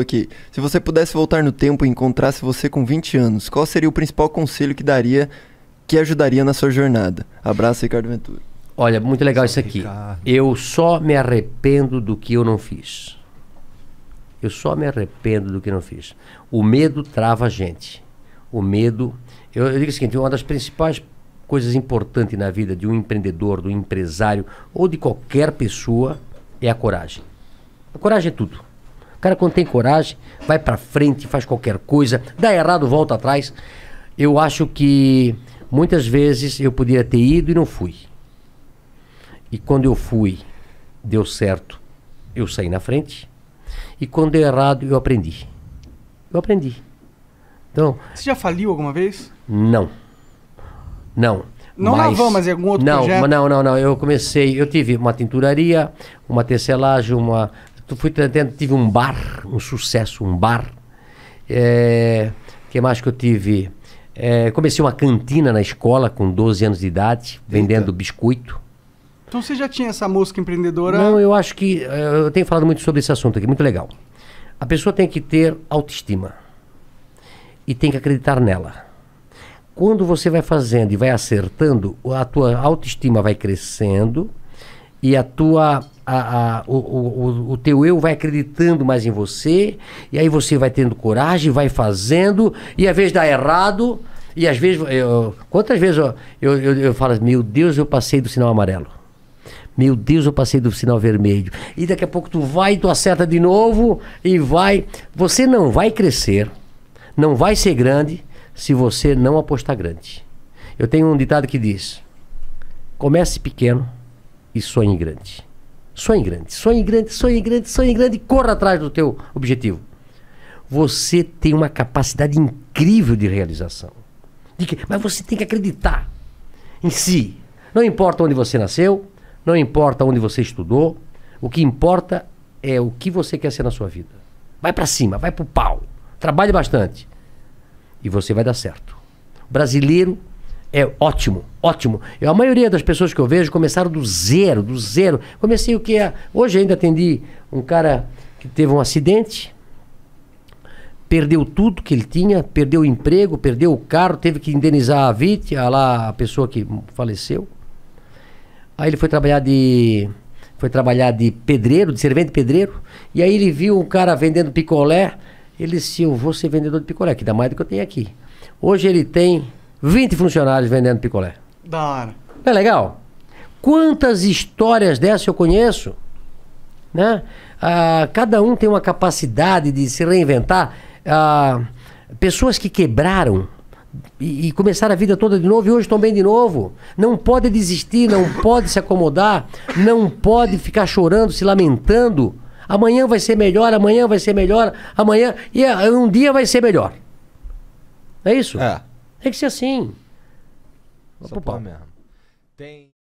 aqui. Se você pudesse voltar no tempo e encontrasse você com 20 anos, qual seria o principal conselho que daria que ajudaria na sua jornada? Abraço, Ricardo Ventura. Olha, muito legal isso aqui. Eu só me arrependo do que eu não fiz. Eu só me arrependo do que não fiz. O medo trava a gente. O medo. Eu, eu digo o seguinte: uma das principais coisas importantes na vida de um empreendedor, do empresário ou de qualquer pessoa é a coragem. A coragem é tudo cara, quando tem coragem, vai pra frente, faz qualquer coisa, dá errado, volta atrás. Eu acho que muitas vezes eu poderia ter ido e não fui. E quando eu fui, deu certo, eu saí na frente. E quando deu errado, eu aprendi. Eu aprendi. Então, Você já faliu alguma vez? Não. Não. Não mas... na van, mas em algum outro não, projeto? Não, não, não. Eu comecei, eu tive uma tinturaria, uma tecelagem, uma Tu fui tentando, tive um bar, um sucesso, um bar. É, que mais que eu tive? É, comecei uma cantina na escola com 12 anos de idade, Eita. vendendo biscoito. Então você já tinha essa música empreendedora? Não, eu acho que. Eh, eu tenho falado muito sobre esse assunto aqui, muito legal. A pessoa tem que ter autoestima e tem que acreditar nela. Quando você vai fazendo e vai acertando, a tua autoestima vai crescendo e a tua a, a, o, o, o teu eu vai acreditando mais em você, e aí você vai tendo coragem, vai fazendo, e às vezes dá errado, e às vezes. Eu, quantas vezes eu, eu, eu, eu falo assim, meu Deus, eu passei do sinal amarelo. Meu Deus, eu passei do sinal vermelho. E daqui a pouco tu vai, tu acerta de novo e vai. Você não vai crescer, não vai ser grande se você não apostar grande. Eu tenho um ditado que diz: comece pequeno e sonhe grande. Sonhe grande, sonhe grande, sonhe grande, sonhe grande e corra atrás do teu objetivo. Você tem uma capacidade incrível de realização. De que, mas você tem que acreditar em si. Não importa onde você nasceu, não importa onde você estudou, o que importa é o que você quer ser na sua vida. Vai para cima, vai pro pau. Trabalhe bastante e você vai dar certo. O brasileiro é ótimo, ótimo. Eu, a maioria das pessoas que eu vejo começaram do zero, do zero. Comecei o que é. Hoje ainda atendi um cara que teve um acidente, perdeu tudo que ele tinha, perdeu o emprego, perdeu o carro, teve que indenizar a vítima, lá a pessoa que faleceu. Aí ele foi trabalhar de foi trabalhar de pedreiro, de servente pedreiro, e aí ele viu um cara vendendo picolé, ele disse: "Eu vou ser vendedor de picolé, que dá mais do que eu tenho aqui". Hoje ele tem 20 funcionários vendendo picolé. Da hora. Não é legal? Quantas histórias dessa eu conheço? Né? Ah, cada um tem uma capacidade de se reinventar. Ah, pessoas que quebraram e, e começaram a vida toda de novo e hoje estão bem de novo. Não pode desistir, não pode se acomodar, não pode ficar chorando, se lamentando. Amanhã vai ser melhor, amanhã vai ser melhor, amanhã. E ah, um dia vai ser melhor. É isso? É. Tem que ser assim. Só Opa. mesmo. Tem.